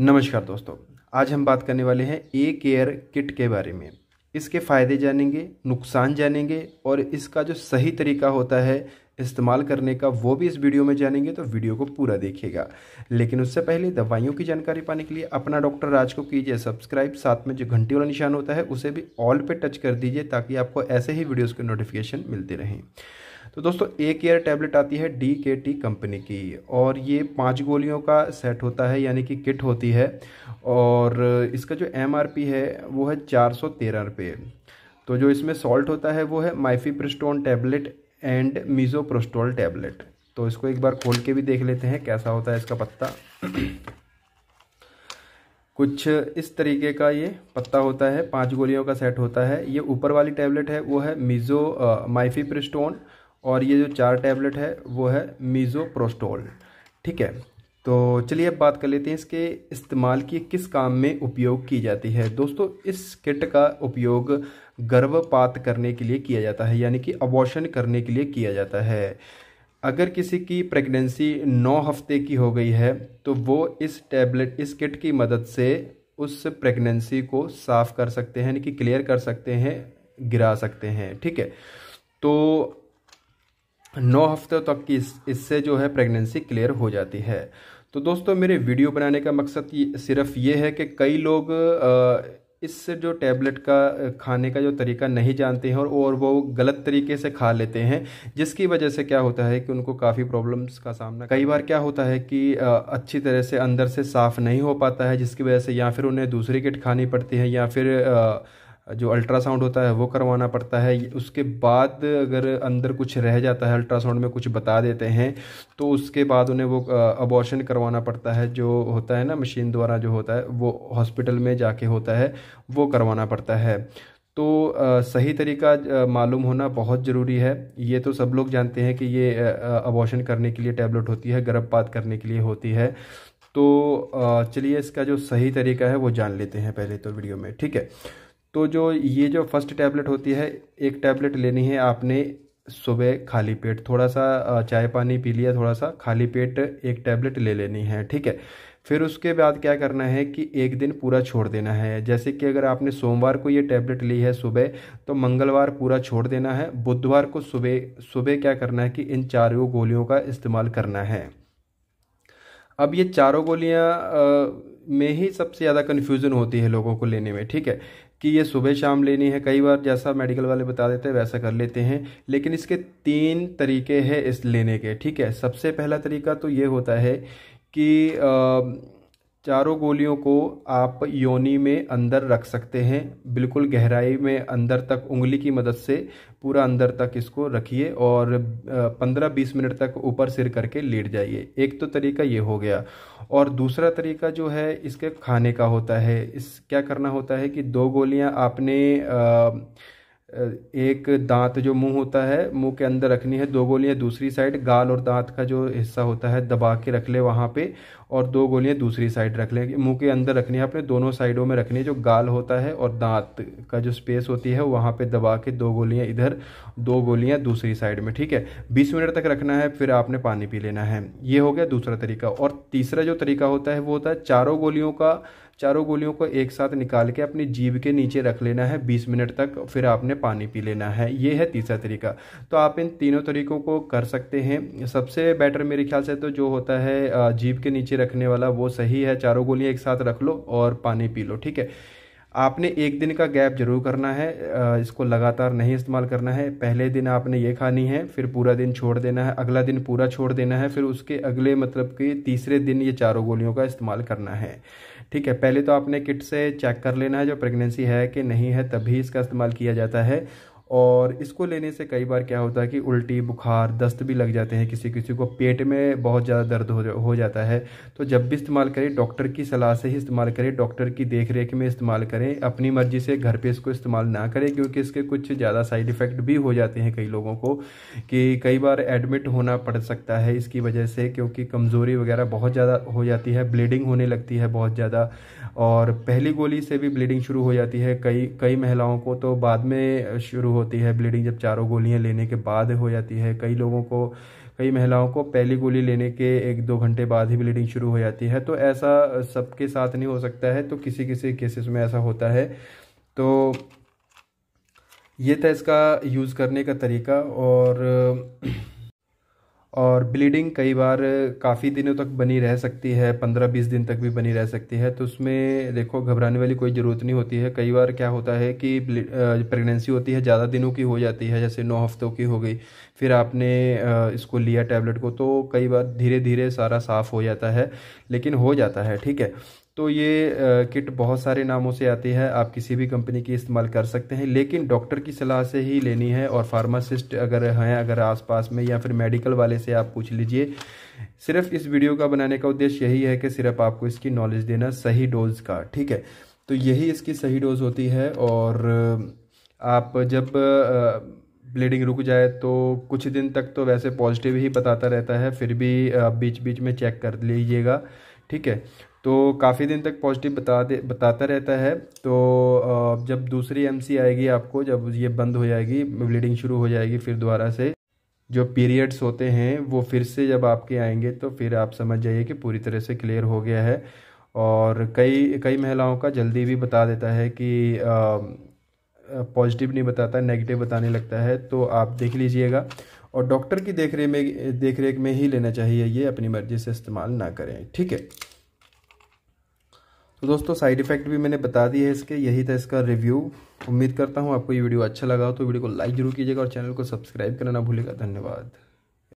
नमस्कार दोस्तों आज हम बात करने वाले हैं ए केयर किट के बारे में इसके फ़ायदे जानेंगे नुकसान जानेंगे और इसका जो सही तरीका होता है इस्तेमाल करने का वो भी इस वीडियो में जानेंगे तो वीडियो को पूरा देखिएगा लेकिन उससे पहले दवाइयों की जानकारी पाने के लिए अपना डॉक्टर राज को कीजिए सब्सक्राइब साथ में जो घंटी वाला निशान होता है उसे भी ऑल पे टच कर दीजिए ताकि आपको ऐसे ही वीडियोज़ के नोटिफिकेशन मिलते रहें तो दोस्तों एक केयर टैबलेट आती है डी के टी कंपनी की और ये पांच गोलियों का सेट होता है यानी कि किट होती है और इसका जो एम है वो है चार सौ तेरह तो जो इसमें सॉल्ट होता है वो है mifepristone tablet and misoprostol tablet तो इसको एक बार खोल के भी देख लेते हैं कैसा होता है इसका पत्ता कुछ इस तरीके का ये पत्ता होता है पांच गोलियों का सेट होता है ये ऊपर वाली टैबलेट है वो है मीज़ो माइफीप्रिस्टोन और ये जो चार टैबलेट है वो है मीज़ोप्रोस्टोल ठीक है तो चलिए अब बात कर लेते हैं इसके इस्तेमाल की किस काम में उपयोग की जाती है दोस्तों इस किट का उपयोग गर्भपात करने के लिए किया जाता है यानी कि अबॉर्शन करने के लिए किया जाता है अगर किसी की प्रेगनेंसी नौ हफ्ते की हो गई है तो वो इस टैबलेट इस किट की मदद से उस प्रेगनेंसी को साफ़ कर सकते हैं यानी कि क्लियर कर सकते हैं गिरा सकते हैं ठीक है तो नौ हफ्ते तक की इस, इससे जो है प्रेगनेंसी क्लियर हो जाती है तो दोस्तों मेरे वीडियो बनाने का मकसद सिर्फ ये है कि कई लोग इस जो टैबलेट का खाने का जो तरीका नहीं जानते हैं और और वो गलत तरीके से खा लेते हैं जिसकी वजह से क्या होता है कि उनको काफ़ी प्रॉब्लम्स का सामना कई बार क्या होता है कि अच्छी तरह से अंदर से साफ़ नहीं हो पाता है जिसकी वजह से या फिर उन्हें दूसरी किट खानी पड़ती है या फिर आ, जो अल्ट्रासाउंड होता है वो करवाना पड़ता है उसके बाद अगर अंदर कुछ रह जाता है अल्ट्रासाउंड में कुछ बता देते हैं तो उसके बाद उन्हें वो अबॉर्शन करवाना पड़ता है जो होता है ना मशीन द्वारा जो होता है वो हॉस्पिटल में जाके होता है वो करवाना पड़ता है तो सही तरीका मालूम होना बहुत ज़रूरी है ये तो सब लोग जानते हैं कि ये अबॉर्शन करने के लिए टैबलेट होती है गर्भपात करने के लिए होती है तो चलिए इसका जो सही तरीका है वो जान लेते हैं पहले तो वीडियो में ठीक है तो जो ये जो फर्स्ट टैबलेट होती है एक टैबलेट लेनी है आपने सुबह खाली पेट थोड़ा सा चाय पानी पी लिया थोड़ा सा खाली पेट एक टैबलेट ले लेनी है ठीक है फिर उसके बाद क्या करना है कि एक दिन पूरा छोड़ देना है जैसे कि अगर आपने सोमवार को ये टैबलेट ली है सुबह तो मंगलवार पूरा छोड़ देना है बुधवार को सुबह सुबह क्या करना है कि इन चारों गोलियों का इस्तेमाल करना है अब ये चारों गोलियाँ में ही सबसे ज़्यादा कन्फ्यूज़न होती है लोगों को लेने में ठीक है कि ये सुबह शाम लेनी है कई बार जैसा मेडिकल वाले बता देते हैं वैसा कर लेते हैं लेकिन इसके तीन तरीके हैं इस लेने के ठीक है सबसे पहला तरीका तो ये होता है कि आ, चारों गोलियों को आप योनि में अंदर रख सकते हैं बिल्कुल गहराई में अंदर तक उंगली की मदद से पूरा अंदर तक इसको रखिए और 15-20 मिनट तक ऊपर सिर करके लेट जाइए एक तो तरीका ये हो गया और दूसरा तरीका जो है इसके खाने का होता है इस क्या करना होता है कि दो गोलियां आपने आ, एक दांत जो मुंह होता है मुंह के अंदर रखनी है दो गोलियां दूसरी साइड गाल और दांत का जो हिस्सा होता है दबा के रख ले वहाँ पे और दो गोलियां दूसरी साइड रख लें मुंह के अंदर रखनी है अपने दोनों साइडों में रखनी है जो गाल होता है और दांत का जो स्पेस होती है वहाँ पे दबा के दो गोलियाँ इधर दो गोलियाँ दूसरी साइड में ठीक है बीस मिनट तक रखना है फिर आपने पानी पी लेना है ये हो गया दूसरा तरीका और तीसरा जो तरीका होता है वो होता है चारों गोलियों का चारों गोलियों को एक साथ निकाल के अपनी जीभ के नीचे रख लेना है बीस मिनट तक फिर आपने पानी पी लेना है ये है तीसरा तरीका तो आप इन तीनों तरीकों को कर सकते हैं सबसे बेटर मेरे ख्याल से तो जो होता है जीभ के नीचे रखने वाला वो सही है चारों गोलियाँ एक साथ रख लो और पानी पी लो ठीक है आपने एक दिन का गैप जरूर करना है इसको लगातार नहीं इस्तेमाल करना है पहले दिन आपने ये खानी है फिर पूरा दिन छोड़ देना है अगला दिन पूरा छोड़ देना है फिर उसके अगले मतलब कि तीसरे दिन ये चारों गोलियों का इस्तेमाल करना है ठीक है पहले तो आपने किट से चेक कर लेना है जो प्रेगनेंसी है कि नहीं है तभी इसका इस्तेमाल किया जाता है और इसको लेने से कई बार क्या होता है कि उल्टी बुखार दस्त भी लग जाते हैं किसी किसी को पेट में बहुत ज़्यादा दर्द हो, जा, हो जाता है तो जब भी इस्तेमाल करें डॉक्टर की सलाह से ही इस्तेमाल करें डॉक्टर की देख रेख में इस्तेमाल करें अपनी मर्ज़ी से घर पे इसको इस्तेमाल ना करें क्योंकि इसके कुछ ज़्यादा साइड इफ़ेक्ट भी हो जाते हैं कई लोगों को कि कई बार एडमिट होना पड़ सकता है इसकी वजह से क्योंकि कमज़ोरी वगैरह बहुत ज़्यादा हो जाती है ब्लीडिंग होने लगती है बहुत ज़्यादा और पहली गोली से भी ब्लीडिंग शुरू हो जाती है कई कई महिलाओं को तो बाद में शुरू होती है ब्लीडिंग जब चारों गोलियां लेने के बाद हो जाती है कई लोगों को कई महिलाओं को पहली गोली लेने के एक दो घंटे बाद ही ब्लीडिंग शुरू हो जाती है तो ऐसा सबके साथ नहीं हो सकता है तो किसी किसी केसेस में ऐसा होता है तो ये था इसका यूज़ करने का तरीका और और ब्लीडिंग कई बार काफ़ी दिनों तक बनी रह सकती है पंद्रह बीस दिन तक भी बनी रह सकती है तो उसमें देखो घबराने वाली कोई ज़रूरत नहीं होती है कई बार क्या होता है कि प्रेगनेंसी होती है ज़्यादा दिनों की हो जाती है जैसे नौ हफ्तों की हो गई फिर आपने इसको लिया टैबलेट को तो कई बार धीरे धीरे सारा साफ़ हो जाता है लेकिन हो जाता है ठीक है तो ये किट बहुत सारे नामों से आती है आप किसी भी कंपनी की इस्तेमाल कर सकते हैं लेकिन डॉक्टर की सलाह से ही लेनी है और फार्मासिस्ट अगर हैं अगर आसपास में या फिर मेडिकल वाले से आप पूछ लीजिए सिर्फ इस वीडियो का बनाने का उद्देश्य यही है कि सिर्फ आपको इसकी नॉलेज देना सही डोज का ठीक है तो यही इसकी सही डोज होती है और आप जब ब्लीडिंग रुक जाए तो कुछ दिन तक तो वैसे पॉजिटिव ही बताता रहता है फिर भी आप बीच बीच में चेक कर लीजिएगा ठीक है तो काफ़ी दिन तक पॉजिटिव बता दे बताता रहता है तो जब दूसरी एमसी आएगी आपको जब ये बंद हो जाएगी ब्लीडिंग शुरू हो जाएगी फिर दोबारा से जो पीरियड्स होते हैं वो फिर से जब आपके आएंगे तो फिर आप समझ जाइए कि पूरी तरह से क्लियर हो गया है और कई कई महिलाओं का जल्दी भी बता देता है कि पॉजिटिव नहीं बताता नेगेटिव बताने लगता है तो आप देख लीजिएगा और डॉक्टर की देख रेख में देख रेख में ही लेना चाहिए ये अपनी मर्ज़ी से इस्तेमाल ना करें ठीक है तो दोस्तों साइड इफेक्ट भी मैंने बता दिए है इसके यही था इसका रिव्यू उम्मीद करता हूँ आपको ये वीडियो अच्छा लगा तो वीडियो को लाइक जरूर कीजिएगा और चैनल को सब्सक्राइब करना ना भूलेगा धन्यवाद